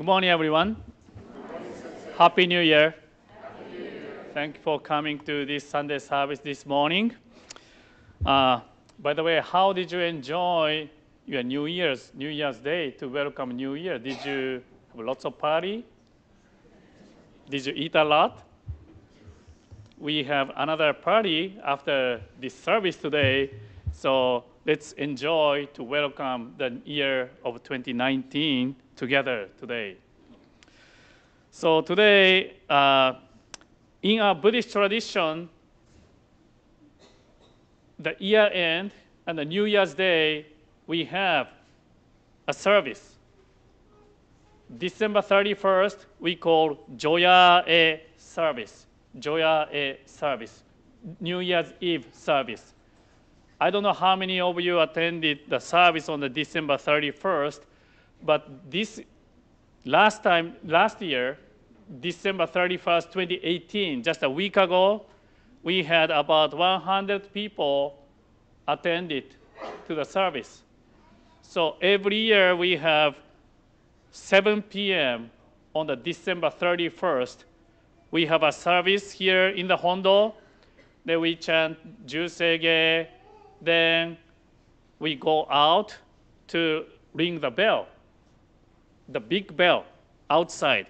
Good morning, everyone. Happy, New Happy New Year. Thank you for coming to this Sunday service this morning. Uh, by the way, how did you enjoy your New Year's New Year's Day to welcome New Year? Did you have lots of party? Did you eat a lot? We have another party after this service today, so let's enjoy to welcome the year of 2019 together today. So today, uh, in our Buddhist tradition, the year end and the New Year's Day, we have a service. December 31st, we call Joya E service. Joya E service. New Year's Eve service. I don't know how many of you attended the service on the December 31st, but this last time, last year, December 31st, 2018, just a week ago, we had about 100 people attended to the service. So every year we have 7 p.m. on the December 31st. We have a service here in the Hondo. Then we chant Jusege. Then we go out to ring the bell the big bell outside.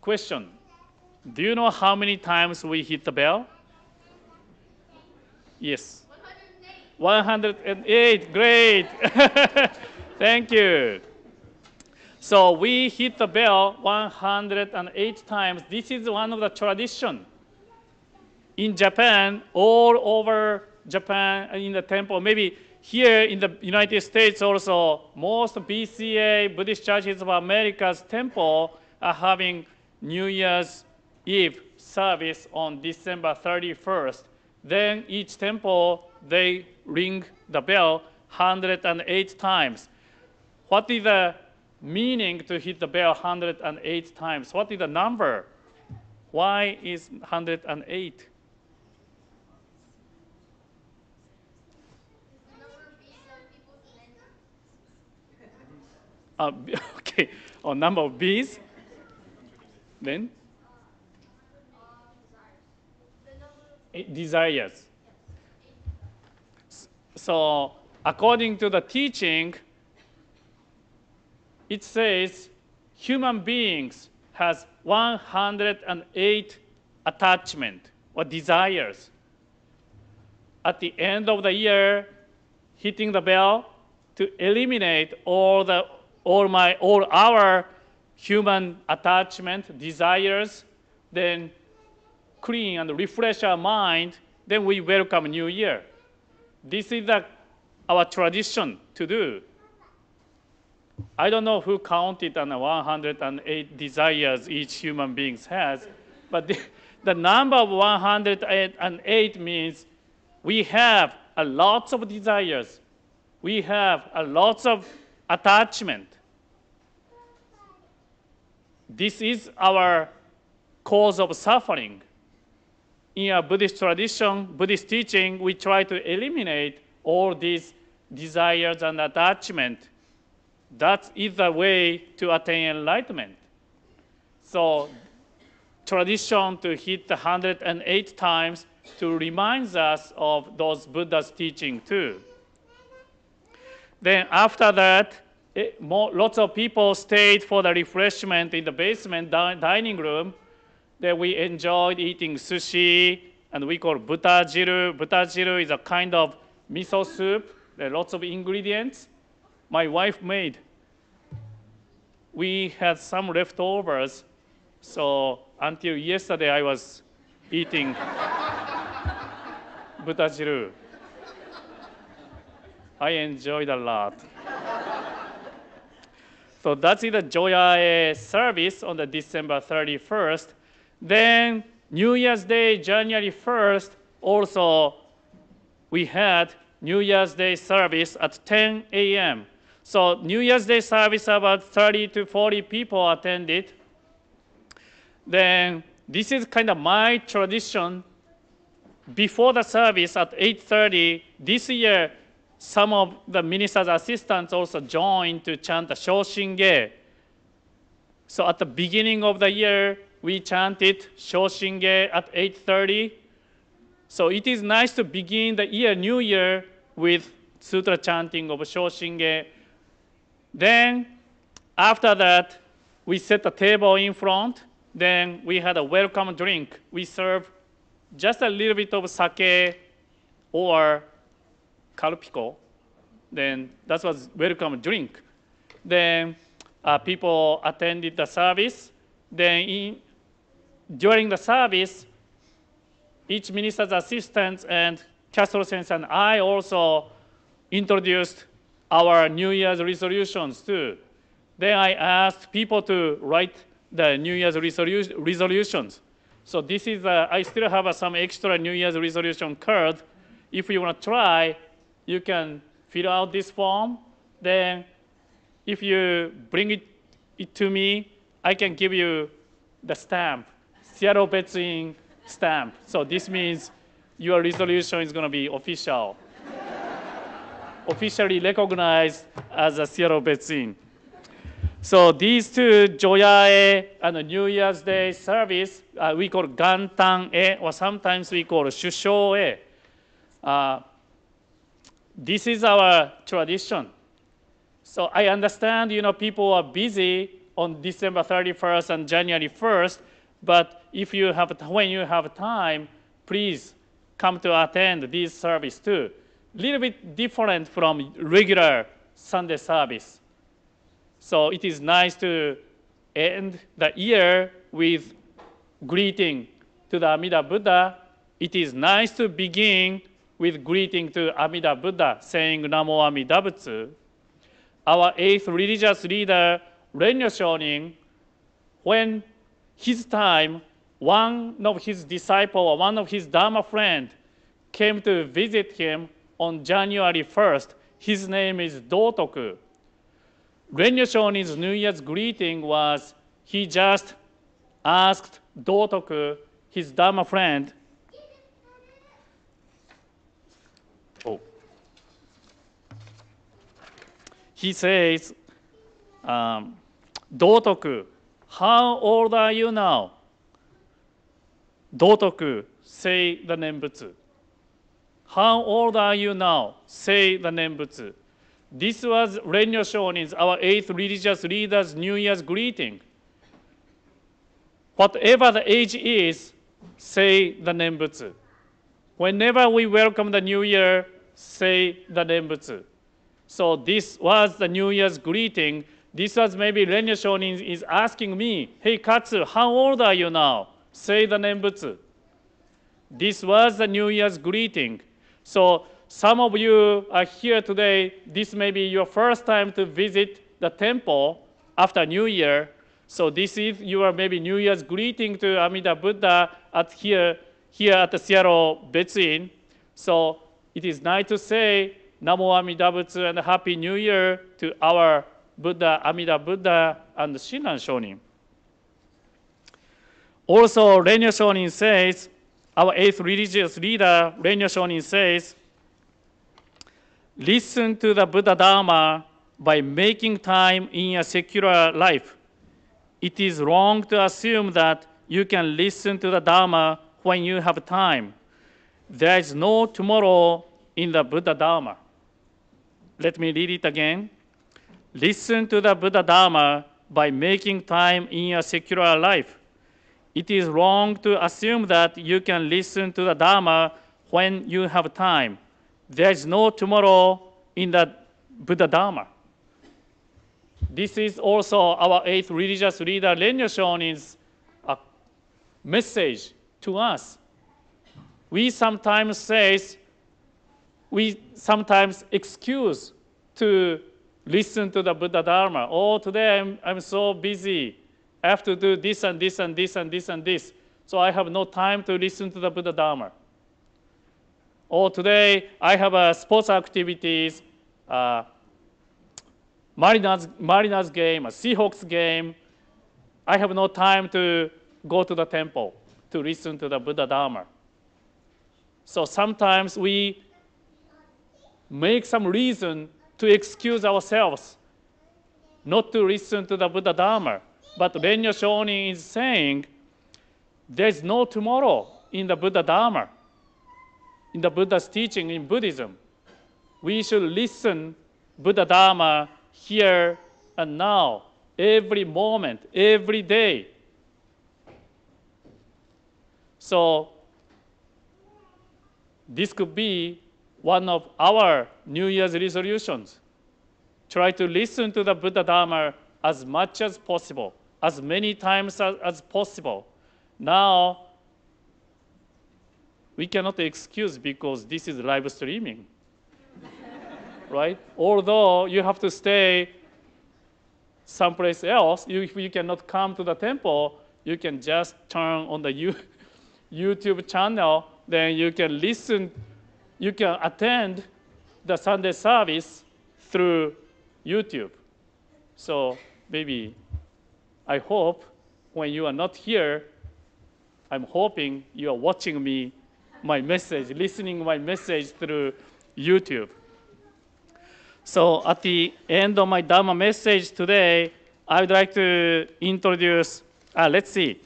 Question, do you know how many times we hit the bell? Yes. 108. 108. Great. Thank you. So we hit the bell 108 times. This is one of the tradition. In Japan, all over Japan, in the temple, maybe here in the United States also, most BCA, Buddhist churches of America's temple are having New Year's Eve service on December 31st. Then each temple, they ring the bell 108 times. What is the meaning to hit the bell 108 times? What is the number? Why is 108? uh, okay, or number of bees. Then? Eight desires. So, according to the teaching, it says human beings has 108 attachment or desires. At the end of the year, hitting the bell to eliminate all the all my all our human attachment desires then clean and refresh our mind then we welcome new year this is the, our tradition to do i don't know who counted on the 108 desires each human being has but the, the number of 108 means we have a lot of desires we have a lot of attachment. This is our cause of suffering. In a Buddhist tradition, Buddhist teaching, we try to eliminate all these desires and attachment. That is the way to attain enlightenment. So tradition to hit 108 times to remind us of those Buddha's teaching too. Then after that, it, eh, more, lots of people stayed for the refreshment in the basement di dining room. That we enjoyed eating sushi, and we call butajiru. Butajiru is a kind of miso soup. There are lots of ingredients. My wife made. We had some leftovers, so until yesterday I was eating butajiru. I enjoyed a lot. so that's the Joya eh, service on the December 31st. Then New Year's Day, January 1st, also we had New Year's Day service at 10 a.m. So New Year's Day service, about 30 to 40 people attended. Then this is kind of my tradition. Before the service at 8.30, this year some of the minister's assistants also joined to chant the Shoshinge. So at the beginning of the year, we chanted Shoshinge at 8.30. So it is nice to begin the year, new year, with sutra chanting of Shoshinge. Then after that, we set the table in front. Then we had a welcome drink. We served just a little bit of sake or Calpico. Then that was welcome drink. Then uh, people attended the service. Then in, during the service, each minister's assistant and Castro Sense and I also introduced our New Year's resolutions too. Then I asked people to write the New Year's resolu resolutions. So this is, uh, I still have uh, some extra New Year's resolution card. If you want to try, you can fill out this form. Then if you bring it, it to me, I can give you the stamp, Seattle Betting stamp. So this means your resolution is going to be official, officially recognized as a Seattle Betting. So these two Joyae and New Year's Day service, uh, we call Gantan-e, or sometimes we call Shusho-e. Uh, this is our tradition. So I understand, you know, people are busy on December 31st and January 1st, but if you have, when you have time, please come to attend this service too. Little bit different from regular Sunday service. So it is nice to end the year with greeting to the Amida Buddha. It is nice to begin with greeting to Amida Buddha, saying Namo Amida Butsu. Our eighth religious leader, Renyo Shonin, when his time, one of his disciple or one of his Dharma friend came to visit him on January 1st. His name is Dotoku. Renyo Shonin's New Year's greeting was he just asked Dotoku, his Dharma friend, he says, um, Dotoku, how old are you now? Dotoku, say the Nembutsu. How old are you now? Say the Nembutsu. This was Renyo Shonin's, our eighth religious leader's New Year's greeting. Whatever the age is, say the Nembutsu. Whenever we welcome the new year, say the Nembutsu. So this was the New Year's greeting. This was maybe Renya Shonin is asking me, hey Katsu, how old are you now? Say the Nembutsu. This was the New Year's greeting. So some of you are here today. This may be your first time to visit the temple after New Year. So this is your maybe New Year's greeting to Amida Buddha at here, here at the Seattle Betsuin. So it is nice to say Namo Amida Butsu and Happy New Year to our Buddha, Amida Buddha, and Shinran Shonin. Also, Rennyo Shonin says, our eighth religious leader, Rennyo Shonin says, listen to the Buddha Dharma by making time in a secular life. It is wrong to assume that you can listen to the Dharma when you have time. There is no tomorrow in the Buddha Dharma. Let me read it again. Listen to the Buddha Dharma by making time in your secular life. It is wrong to assume that you can listen to the Dharma when you have time. There is no tomorrow in the Buddha Dharma. This is also our eighth religious leader, Renyo Shonin's a message to us. We sometimes say we sometimes excuse to listen to the Buddha Dharma. Oh, today I'm, I'm so busy. I have to do this and this and this and this and this. So I have no time to listen to the Buddha Dharma. Or oh, today I have a uh, sports activities, uh, Mariners, Mariners game, a Seahawks game. I have no time to go to the temple to listen to the Buddha Dharma. So sometimes we make some reason to excuse ourselves not to listen to the Buddha Dharma. But Renyo Shonin is saying there's no tomorrow in the Buddha Dharma, in the Buddha's teaching in Buddhism. We should listen Buddha Dharma here and now, every moment, every day. So this could be one of our New Year's resolutions. Try to listen to the Buddha Dharma as much as possible, as many times as, as possible. Now, we cannot excuse because this is live streaming, right? Although you have to stay someplace else, you, if you cannot come to the temple, you can just turn on the YouTube channel, then you can listen you can attend the Sunday service through YouTube. So maybe I hope when you are not here, I'm hoping you are watching me, my message, listening my message through YouTube. So at the end of my Dharma message today, I would like to introduce, uh, let's see,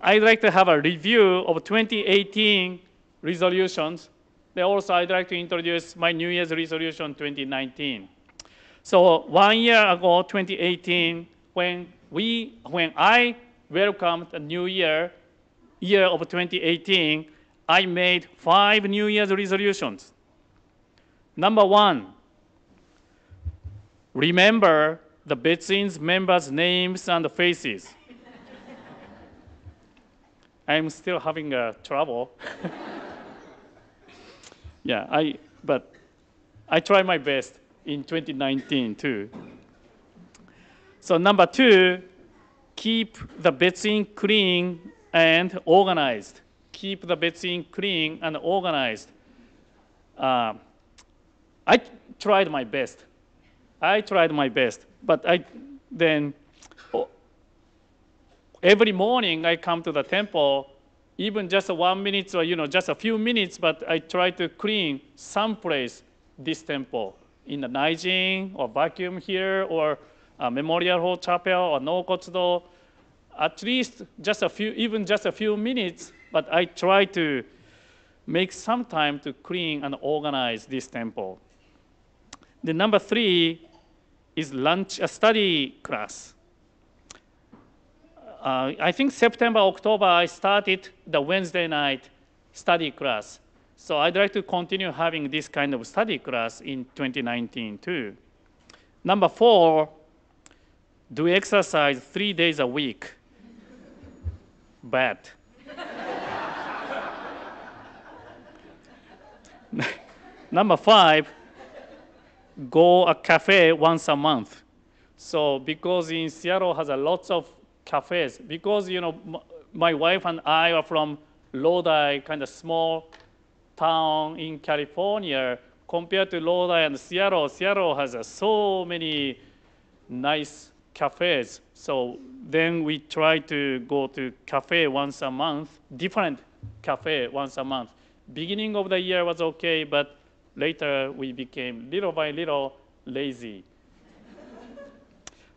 I'd like to have a review of 2018 resolutions. also, I'd like to introduce my New Year's resolution 2019. So one year ago, 2018, when, we, when I welcomed the new year, year of 2018, I made five New Year's resolutions. Number one, remember the Betsin's members' names and faces. I'm still having uh, trouble. yeah, I, but I try my best in 2019 too. So number two, keep the betting clean and organized. Keep the betting clean and organized. Uh, I tried my best. I tried my best, but I then oh, every morning I come to the temple even just one minute or you know just a few minutes, but I try to clean someplace this temple in the Nijin or vacuum here or uh, Memorial Hall Chapel or Nokotsudo. At least just a few, even just a few minutes, but I try to make some time to clean and organize this temple. The number three is lunch a study class. Uh, I think September, October, I started the Wednesday night study class. So I'd like to continue having this kind of study class in 2019 too. Number four, do exercise three days a week. Bad. Number five, go a cafe once a month. So because in Seattle has a lots of cafes because you know my wife and I are from Lodi, kind of small town in California. Compared to Lodi and Seattle, Seattle has uh, so many nice cafes. So then we try to go to cafe once a month, different cafe once a month. Beginning of the year was okay, but later we became little by little lazy.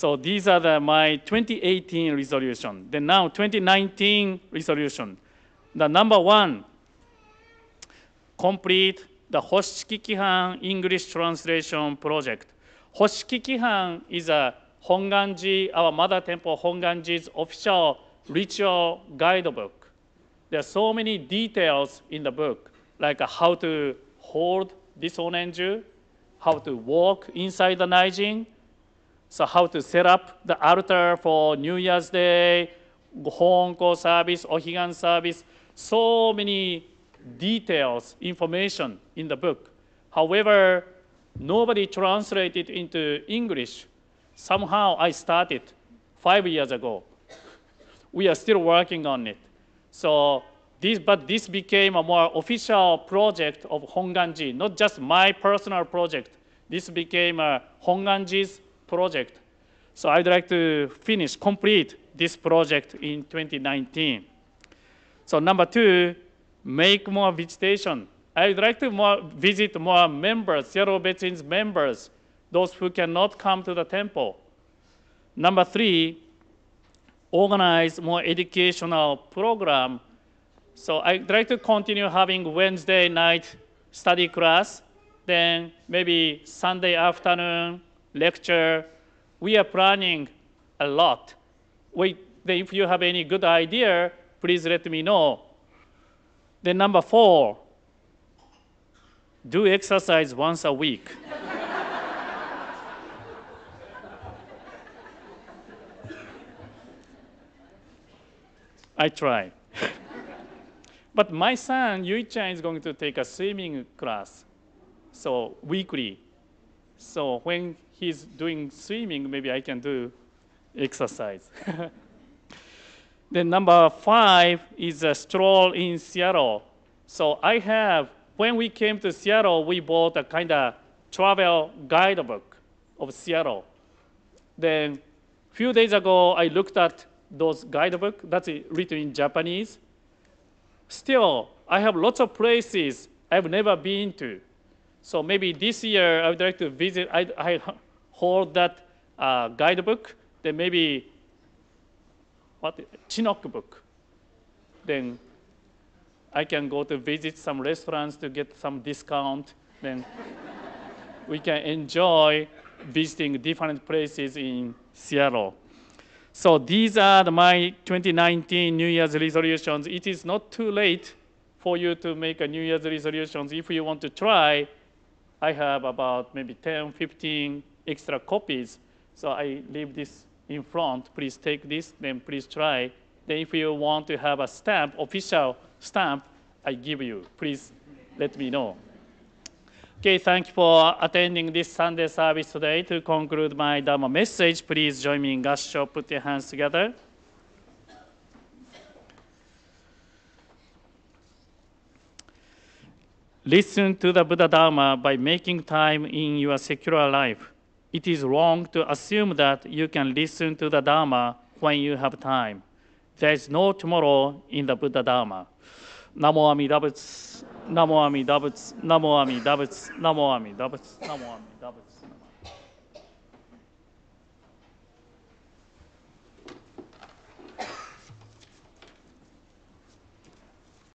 So these are the, my 2018 resolution. Then now 2019 resolution. The number one, complete the Hoshiki Kihan English translation project. Hoshiki Kihan is a Honganji, our mother temple Honganji's official ritual guidebook. There are so many details in the book, like how to hold this onenju, how to walk inside the Naijin, so how to set up the altar for New Year's Day, Honko service, Ohigan service, so many details, information in the book. However, nobody translated into English. Somehow I started five years ago. We are still working on it. So this, but this became a more official project of Honganji, not just my personal project. This became a Honganji's project. So I'd like to finish, complete this project in 2019. So number two, make more visitation. I'd like to more visit more members, Zero Veterans members, those who cannot come to the temple. Number three, organize more educational program. So I'd like to continue having Wednesday night study class, then maybe Sunday afternoon, lecture. We are planning a lot. We, if you have any good idea, please let me know. Then number four, do exercise once a week. I try. but my son, Yui-chan, is going to take a swimming class, so weekly. So when he's doing swimming, maybe I can do exercise. then number five is a stroll in Seattle. So I have, when we came to Seattle, we bought a kind of travel guidebook of Seattle. Then a few days ago, I looked at those guidebook that's written in Japanese. Still, I have lots of places I've never been to. So maybe this year I would like to visit. I, I hold that uh, guidebook, then maybe what Chinook book. Then I can go to visit some restaurants to get some discount. Then we can enjoy visiting different places in Seattle. So these are my 2019 New Year's resolutions. It is not too late for you to make a New Year's resolutions. If you want to try, I have about maybe 10, 15 extra copies. So I leave this in front. Please take this, then please try. Then if you want to have a stamp, official stamp, I give you. Please let me know. Okay, thank you for attending this Sunday service today. To conclude my Dharma message, please join me in Gassho. Put your hands together. Listen to the Buddha Dharma by making time in your secular life. It is wrong to assume that you can listen to the Dharma when you have time. There is no tomorrow in the Buddha Dharma. Namo Amida Butsu, Namo Amida Butsu, Namo Amida Butsu, Namo Amida Butsu, Namo Amida Butsu.